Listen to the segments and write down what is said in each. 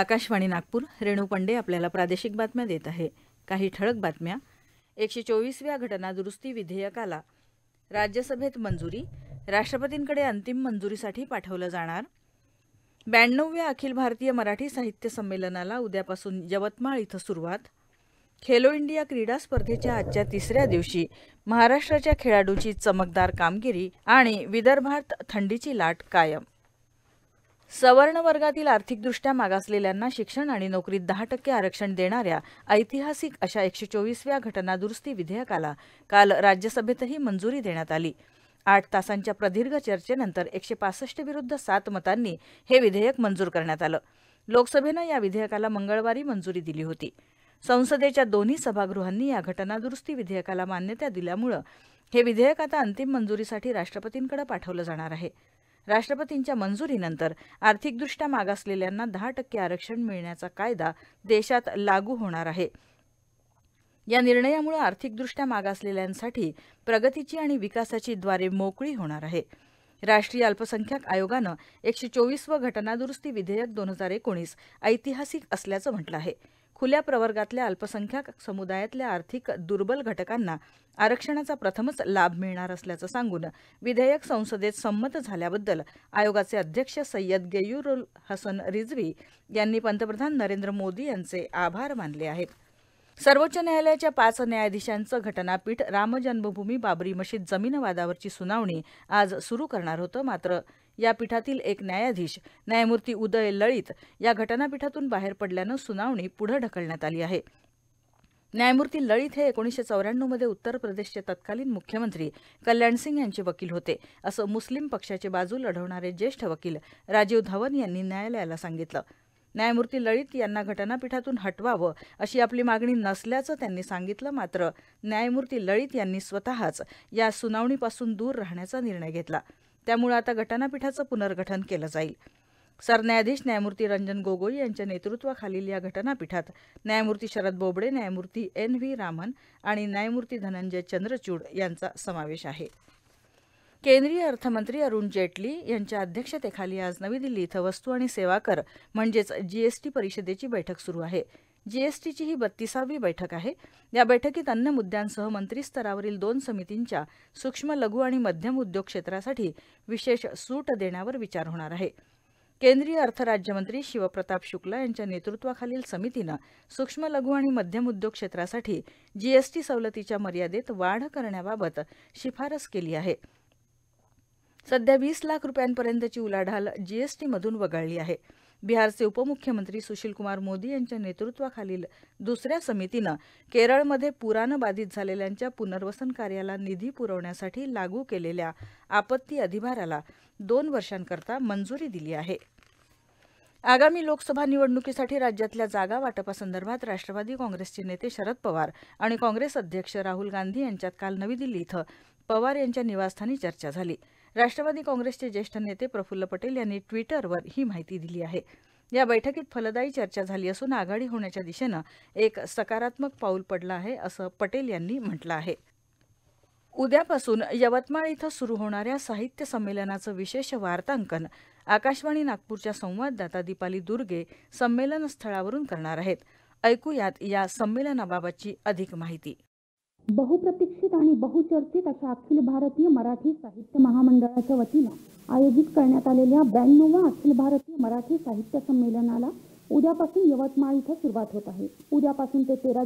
आकाशवाणी नागपूर रेणू पंडे आपल्याला प्रादेशिक बातम्या देत आहे काही ठळक बातम्या एकशे चोवीसव्या दुरुस्ती विधेयकाला राज्यसभेत मंजुरी राष्ट्रपतींकडे अंतिम मंजुरीसाठी पाठवलं जाणार ब्याण्णवव्या अखिल भारतीय मराठी साहित्य संमेलनाला उद्यापासून यवतमाळ इथं सुरुवात खेलो इंडिया क्रीडा स्पर्धेच्या आजच्या तिसऱ्या दिवशी महाराष्ट्राच्या खेळाडूची चमकदार कामगिरी आणि विदर्भात थंडीची लाट कायम सवर्ण वर्गातील आर्थिकदृष्ट्या मागासलेल्यांना शिक्षण आणि नोकरीत दहा टक्के आरक्षण देणाऱ्या ऐतिहासिक अशा एकशे चोवीसव्या घटनादुरुस्ती विधेयकाला काल राज्यसभेतही मंजुरी देण्यात आली आठ तासांच्या प्रदीर्घ चर्चेनंतर एकशे पासष्ट विरुद्ध सात मतांनी हे विधेयक मंजूर करण्यात आलं लोकसभेनं या विधेयकाला मंगळवारी मंजुरी दिली होती संसदेच्या दोन्ही सभागृहांनी या घटनादुरुस्ती विधेयकाला मान्यता दिल्यामुळं हे विधेयक आता अंतिम मंजुरीसाठी राष्ट्रपतींकडे पाठवलं जाणार आहे राष्ट्रपतींच्या मंजुरीनंतर आर्थिकदृष्ट्या मागासलेल्यांना दहा टक्के आरक्षण मिळण्याचा कायदा देशात लागू होणार आहे या निर्णयामुळे आर्थिकदृष्ट्या मागासलेल्यांसाठी प्रगतीची आणि विकासाची द्वारे मोकळी होणार आहे राष्ट्रीय अल्पसंख्याक आयोगानं एकशे चोवीसवं घटनादुरुस्ती विधेयक दोन हजार एकोणीस ऐतिहासिक असल्याचं म्हटलं आहे खुल्या प्रवर्गातल्या अल्पसंख्याक समुदायातल्या आर्थिक दुर्बल घटकांना आरक्षणाचा प्रथमच लाभ मिळणार असल्याचं सांगून विधेयक संसदेत संमत झाल्याबद्दल आयोगाचे अध्यक्ष सय्यद गेयुरुल हसन रिझवी यांनी पंतप्रधान नरेंद्र मोदी यांचे आभार मानले आहेत सर्वोच्च न्यायालयाच्या पाच न्यायाधीशांचं घटनापीठ रामजन्मभूमी बाबरी मशीद जमीन वादावरची सुनावणी आज सुरू करणार होतं मात्र या पीठातील एक न्यायाधीश न्यायमूर्ती उदय लळित या घटनापीठातून बाहेर पडल्यानं सुनावणी पुढं ढकलण्यात आली आहे न्यायमूर्ती लळित हे चौऱ्याण्णव मध्ये उत्तर प्रदेशचे तत्कालीन मुख्यमंत्री कल्याण सिंग यांचे वकील होते असं मुस्लिम पक्षाचे बाजू लढवणारे ज्येष्ठ वकील राजीव धवन यांनी न्यायालयाला सांगितलं न्यायमूर्ती लळित यांना घटनापीठातून हटवावं अशी आपली मागणी नसल्याचं त्यांनी सांगितलं मात्र न्यायमूर्ती लळित यांनी स्वतःच या सुनावणीपासून दूर राहण्याचा निर्णय घेतला त्यामुळे आता घटनापीठाचं पुनर्गठन केलं जाईल सरन्यायाधीश न्यायमूर्ती रंजन गोगोई यांच्या नेतृत्वाखालील या घटनापीठात न्यायमूर्ती शरद बोबडे न्यायमूर्ती एन व्ही रामन आणि न्यायमूर्ती धनंजय चंद्रचूड यांचा समावेश आहे केंद्रीय अर्थमंत्री अरुण जेटली यांच्या अध्यक्षतेखाली आज नवी दिल्ली इथं वस्तू आणि सेवा कर म्हणजेच जीएसटी परिषदेची बैठक सुरू आहे जीएसटीची ही बत्तीसावी बैठक आहे या बैठकीत अन्य मुद्यांसह मंत्रीस्तरावरील दोन समितींच्या सूक्ष्म लघु आणि मध्यम उद्योग क्षेत्रासाठी विशेष सूट देण्यावर विचार होणार आहे केंद्रीय अर्थराज्यमंत्री शिवप्रताप शुक्ला यांच्या नेतृत्वाखालील समितीनं सूक्ष्म लघु आणि मध्यम उद्योग क्षेत्रासाठी जीएसटी सवलतीच्या मर्यादेत वाढ करण्याबाबत शिफारस केली आहे सध्या वीस लाख रुपयांपर्यंतची उलाढाल जीएसटीमधून वगळली आहे बिहारचे उपमुख्यमंत्री सुशीलकुमार मोदी यांच्या नेतृत्वाखालील दुसऱ्या समितीनं केरळमध्ये पुरानं बाधित झालेल्यांच्या पुनर्वसन कार्याला निधी पुरवण्यासाठी लागू केलेल्या आपत्ती अधिभाराला दोन वर्षांकरता मंजुरी दिली आहे आगामी लोकसभा निवडणुकीसाठी राज्यातल्या जागा वाटपासंदर्भात राष्ट्रवादी काँग्रेसचे नेते शरद पवार आणि काँग्रेस अध्यक्ष राहुल गांधी यांच्यात काल नवी दिल्ली इथं पवार यांच्या निवासस्थानी चर्चा झाली राष्ट्रवादी काँग्रेसचे ज्येष्ठ नेते प्रफुल्ल पटेल यांनी ट्विटरवर ही माहिती दिली आहे या बैठकीत फलदायी चर्चा झाली असून आघाडी होण्याच्या दिशेनं एक सकारात्मक पाऊल पडलं आहे असं पटेल यांनी म्हटलं आहे उद्यापासून यवतमाळ इथं सुरू होणाऱ्या साहित्य संमेलनाचं विशेष वार्तांकन आकाशवाणी नागपूरच्या संवाददाता दीपाली दुर्गे संमेलन स्थळावरून करणार आहेत ऐकूयात या संमेलनाबाबतची अधिक माहिती बहुप्रतिक आणि बहुचर्चित अशा अखिल भारतीय मराठी साहित्य महामंडळाच्या वतीनं आयोजित करण्यात आलेल्या ब्याण्णवा अखिल भारतीय मराठी साहित्य संमेलनाला उद्यापासून यवतमाळ इथं सुरुवात होत आहे उद्यापासून ते तेरा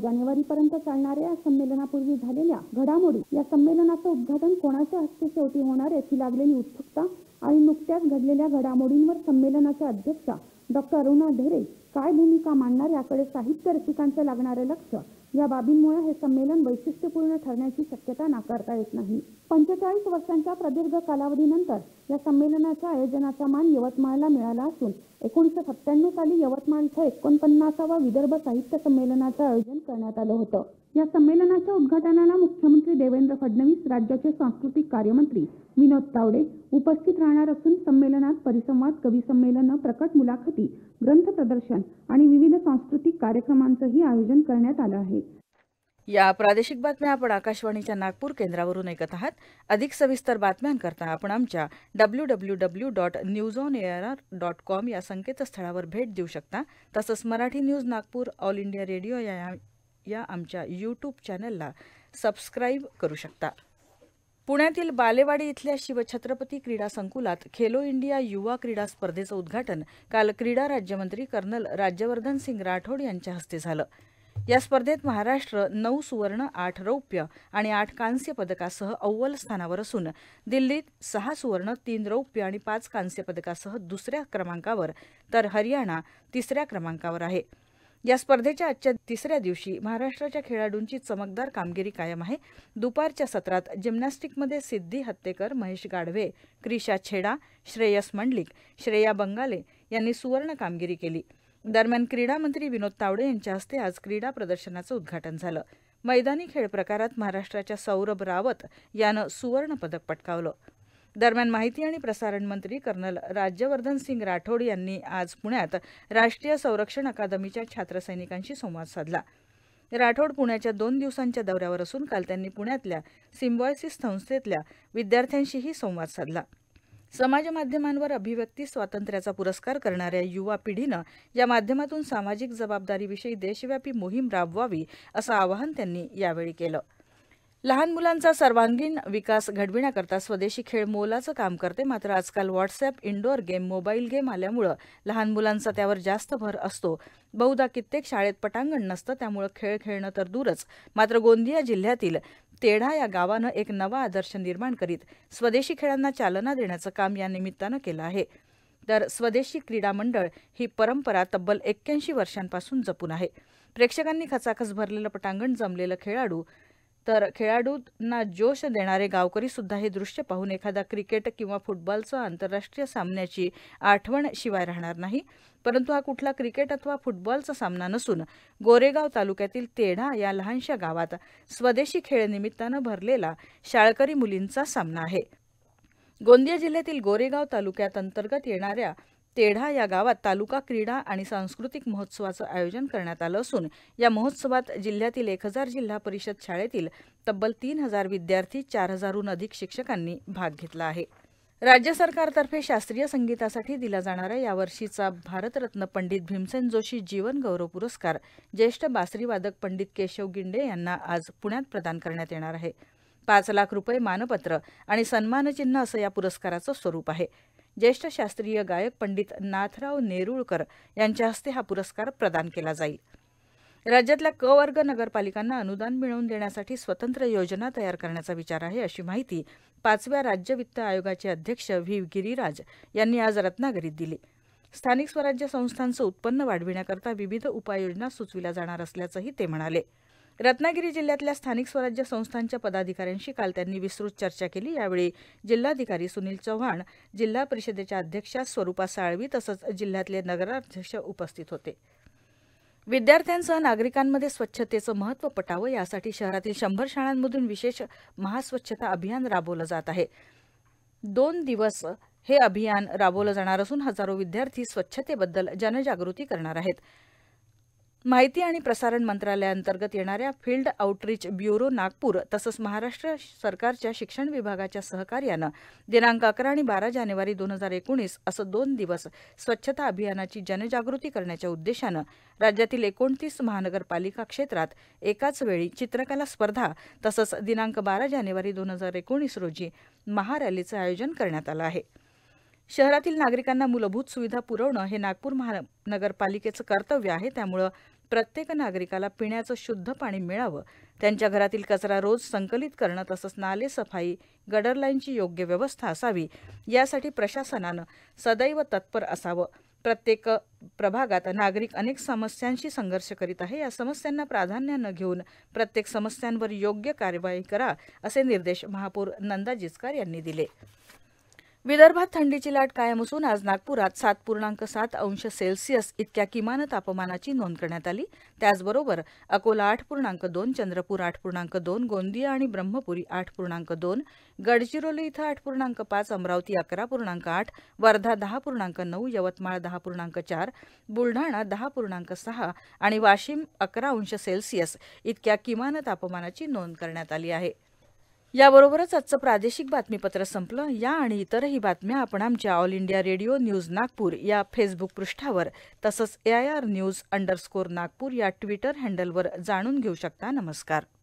पर्यंत चालणाऱ्या या संमेलनापूर्वी झालेल्या घडामोडी या संमेलनाचं उद्घाटन कोणाच्या हस्ते शेवटी होणार याची लागलेली उत्सुकता आणि नुकत्याच घडलेल्या घडामोडींवर संमेलनाच्या अध्यक्षा डॉक्टर अरुणा ढेरे काय भूमिका मांडणार याकडे साहित्य रसिकांचं लागणारं लक्ष या बाबींमुळे हे संमेलन वैशिष्ट्यपूर्ण ठरण्याची शक्यता नाकारता येत नाही पंचेचाळीस वर्षांच्या प्रदीर्घ कालावधीनंतर या संमेलनाच्या आयोजनाचा मान यवतमाळला मिळाला असून एकोणीसशे सत्त्याण्णव साली यवतमाळ इथं एकोणपन्नासावा विदर्भ साहित्य संमेलनाचं आयोजन करण्यात आलं होतं या संमेलनाच्या उद्घाटनाला मुख्यमंत्री देवेंद्र फडणवीस राज्याचे सांस्कृतिक कार्यमंत्री विनोद तावडे उपस्थित राहणार असून संमेलनात परिसंवाद कवी संमेलन प्रकट मुलाखती ग्रंथ प्रदर्शन आणि विविध सांस्कृतिक कार्यक्रमांचंही आयोजन करण्यात आलं आहे या प्रादेशिक बातम्या आपण आकाशवाणीच्या नागपूर केंद्रावरून ऐकत आहात अधिक सविस्तर बातम्यांकरता आपण आमच्या W W W dot news on air dot com या संकेतस्थळावर भेट देऊ शकता तसंच Marathi news Nagpur All India Radio या या आमच्या यूट्यूब चॅनलला सबस्क्राईब करू शकता पुण्यातील बालेवाडी इथल्या शिवछत्रपती क्रीडा संकुलात खेलो इंडिया युवा क्रीडा स्पर्धेचं उद्घाटन काल क्रीडा राज्यमंत्री कर्नल राज्यवर्धन सिंग राठोड यांच्या हस्ते झालं या स्पर्धेत महाराष्ट्र नऊ सुवर्ण आठ रौप्य आणि आठ कांस्य पदकासह अव्वल स्थानावर असून दिल्लीत सहा सुवर्ण तीन रौप्य आणि पाच कांस्य पदकासह दुसऱ्या क्रमांकावर तर हरियाणा तिसऱ्या क्रमांकावर आहे या स्पर्धेच्या आजच्या तिसऱ्या दिवशी महाराष्ट्राच्या खेळाडूंची चमकदार कामगिरी कायम आहे दुपारच्या सत्रात जिम्नॅस्टिकमध्ये सिद्धी हत्तेकर महेश गाढवे क्रिशा छेडा श्रेयस मंडलिक श्रेया बंगाले यांनी सुवर्ण कामगिरी केली दरम्यान क्रीडा मंत्री विनोद तावडे यांच्या हस्ते आज क्रीडा प्रदर्शनाचं उद्घाटन झालं मैदानी खेळ प्रकारात महाराष्ट्राच्या सौरभ रावत यानं सुवर्ण पदक पटकावलं दरम्यान माहिती आणि प्रसारण मंत्री कर्नल राज्यवर्धन सिंग राठोड यांनी आज पुण्यात राष्ट्रीय संरक्षण अकादमीच्या छात्रसैनिकांशी संवाद साधला राठोड पुण्याच्या दोन दिवसांच्या दौऱ्यावर असून काल त्यांनी पुण्यातल्या सिम्बॉयसिस संस्थेतल्या विद्यार्थ्यांशीही संवाद साधला समाज माध्यमांवर अभिव्यक्ती स्वातंत्र्याचा पुरस्कार करणाऱ्या युवा पिढीनं या माध्यमातून सामाजिक जबाबदारीविषयी देशव्यापी मोहीम राबवावी असं आवाहन त्यांनी यावेळी केलं लहान मुलांचा सर्वांगीण विकास घडविण्याकरता स्वदेशी खेळ मोलाचं काम करते मात्र आजकाल WhatsApp indoor game mobile game आल्यामुळं लहान मुलांचा त्यावर जास्त भर असतो बहुधा कित्येक शाळेत पटांगण नसतं त्यामुळं खेळ खेळणं तर दूरच मात्र गोंदिया जिल्ह्यातील तेढा या गावानं एक नवा आदर्श निर्माण करीत स्वदेशी खेळांना चालना देण्याचं काम या निमित्तानं केलं आहे तर स्वदेशी क्रीडा मंडळ ही परंपरा तब्बल एक्क्याऐंशी वर्षांपासून जपून आहे प्रेक्षकांनी खचाखच भरलेलं पटांगण जमलेलं खेळाडू तर खेळाडूंना जोश देणारे गावकरी सुद्धा हे दृश्य पाहून एखादा क्रिकेट किंवा फुटबॉलचा आंतरराष्ट्रीय सामन्याची आठवण शिवाय राहणार नाही परंतु हा कुठला क्रिकेट अथवा फुटबॉलचा सामना नसून गोरेगाव तालुक्यातील तेढा या लहानशा गावात स्वदेशी खेळ निमित्तानं भरलेला शाळकरी मुलींचा सामना आहे गोंदिया जिल्ह्यातील गोरेगाव तालुक्यात अंतर्गत येणाऱ्या तेढा या गावात तालुका क्रीडा आणि सांस्कृतिक महोत्सवाचं आयोजन करण्यात आलं असून या महोत्सवात जिल्ह्यातील एक हजार जिल्हा परिषद शाळेतील तब्बल तीन हजार विद्यार्थी चार हजारहून अधिक शिक्षकांनी भाग घेतला आहे राज्य सरकारतर्फे शास्त्रीय संगीतासाठी दिला जाणारा यावर्षीचा भारतरत्न पंडित भीमसेन जोशी जीवन गौरव पुरस्कार ज्येष्ठ बासरीवादक पंडित केशव गिंडे यांना आज पुण्यात प्रदान करण्यात येणार आहे पाच लाख रुपये मानपत्र आणि सन्मानचिन्ह असं या पुरस्काराचं स्वरूप आहे ज्येष्ठ शास्त्रीय गायक पंडित नाथराव नेरुळकर यांच्या हस्ते हा पुरस्कार प्रदान केला जाईल राज्यातल्या क वर्ग नगरपालिकांना अनुदान मिळवून देण्यासाठी स्वतंत्र योजना तयार करण्याचा विचार आहे अशी माहिती पाचव्या राज्य वित्त आयोगाचे अध्यक्ष व्ही गिरीराज यांनी आज रत्नागिरीत दिली स्थानिक स्वराज्य संस्थांचं उत्पन्न वाढविण्याकरता विविध उपाययोजना सुचविल्या जाणार असल्याचंही ते म्हणाले रत्नागिरी जिल्ह्यातल्या स्थानिक स्वराज्य संस्थांच्या पदाधिकाऱ्यांशी काल त्यांनी विस्तृत चर्चा केली यावेळी जिल्हाधिकारी सुनील चव्हाण जिल्हा परिषदेच्या अध्यक्षा स्वरूपा साळवी तसंच जिल्ह्यातले नगराध्यक्ष उपस्थित होते विद्यार्थ्यांसह नागरिकांमध्ये स्वच्छतेचं महत्त्व पटावं यासाठी शहरातील शंभर शाळांमधून विशेष महास्वच्छता अभियान राबवलं जात आहे दोन दिवस हे अभियान राबवलं जाणार असून हजारो विद्यार्थी स्वच्छतेबद्दल जनजागृती करणार आहेत माहिती आणि प्रसारण मंत्रालयाअंतर्गत येणाऱ्या फिल्ड आउटरीच ब्युरो नागपूर तसंच महाराष्ट्र सरकारच्या शिक्षण विभागाच्या सहकार्यानं दिनांक अकरा आणि बारा जानेवारी दोन हजार एकोणीस असं दोन दिवस स्वच्छता अभियानाची जनजागृती करण्याच्या उद्देशानं राज्यातील एकोणतीस महानगरपालिका क्षेत्रात एकाच वेळी चित्रकला स्पर्धा तसंच दिनांक बारा जानेवारी दोन हजार एकोणीस रोजी महारॅलीचं आयोजन करण्यात आलं आहे शहरातील नागरिकांना मूलभूत सुविधा पुरवणं हे नागपूर महानगरपालिकेचं कर्तव्य आहे त्यामुळं प्रत्येक नागरिकाला पिण्याचं शुद्ध पाणी मिळावं त्यांच्या घरातील कचरा रोज संकलित करणं तसंच नाले सफाई गडरलाईनची योग्य व्यवस्था असावी यासाठी प्रशासनानं सदैव तत्पर असावं प्रत्येक प्रभागात नागरिक अनेक समस्यांशी संघर्ष करीत आहे या समस्यांना प्राधान्यानं घेऊन प्रत्येक समस्यांवर योग्य कार्यवाही करा असे निर्देश महापौर नंदा जिचकार यांनी दिले विदर्भात थंडीची लाट कायम असून आज नागपुरात सात पूर्णांक सात अंश सेल्सिअस इतक्या किमान तापमानाची नोंद करण्यात आली त्याचबरोबर अकोला आठ पूर्णांक दोन चंद्रपूर आठ पूर्णांक दोन गोंदिया आणि ब्रह्मपुरी आठ पूर्णांक दोन गडचिरोली इथं आठ पूर्णांक पाच अमरावती अकरा पूर्णांक आठ वर्धा दहा पूर्णांक नऊ यवतमाळ दहा पूर्णांक चार बुलढाणा दहा पूर्णांक सहा आणि वाशिम अकरा अंश सेल्सिअस इतक्या किमान तापमानाची नोंद करण्यात आली आहे याबरोबरच आजचं प्रादेशिक बातमीपत्र संपलं या आणि इतरही बातम्या आपण आमच्या All India Radio news Nagpur या फेसबुक पृष्ठावर तसंच एआयआर न्यूज अंडरस्कोर नागपूर या ट्विटर हँडलवर जाणून घेऊ शकता नमस्कार